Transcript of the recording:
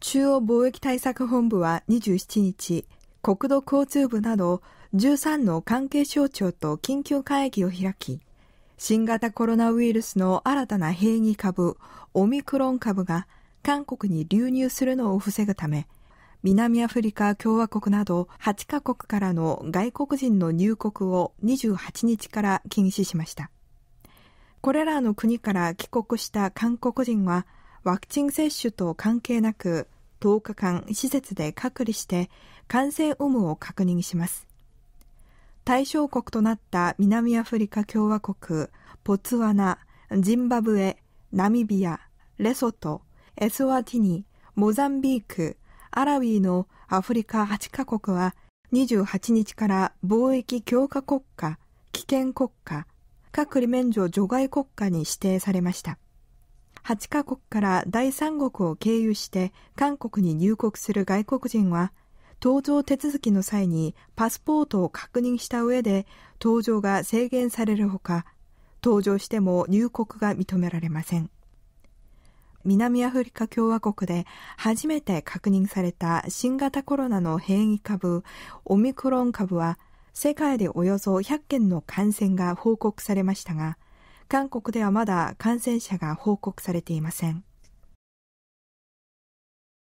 中央貿易対策本部は27日、国土交通部など13の関係省庁と緊急会議を開き、新型コロナウイルスの新たな変異株、オミクロン株が韓国に流入するのを防ぐため、南アフリカ共和国など8カ国からの外国人の入国を28日から禁止しました。これらの国から帰国した韓国人はワクチン接種と関係なく10日間施設で隔離して感染有無を確認します対象国となった南アフリカ共和国ポツワナジンバブエナミビアレソトエスワティニモザンビークアラウィのアフリカ8カ国は28日から貿易強化国家危険国家隔離免除除外国家に指定されました8カ国から第三国を経由して韓国に入国する外国人は、搭乗手続きの際にパスポートを確認した上で搭乗が制限されるほか、搭乗しても入国が認められません。南アフリカ共和国で初めて確認された新型コロナの変異株オミクロン株は世界でおよそ100件の感染が報告されましたが韓国ではまだ感染者が報告されていません。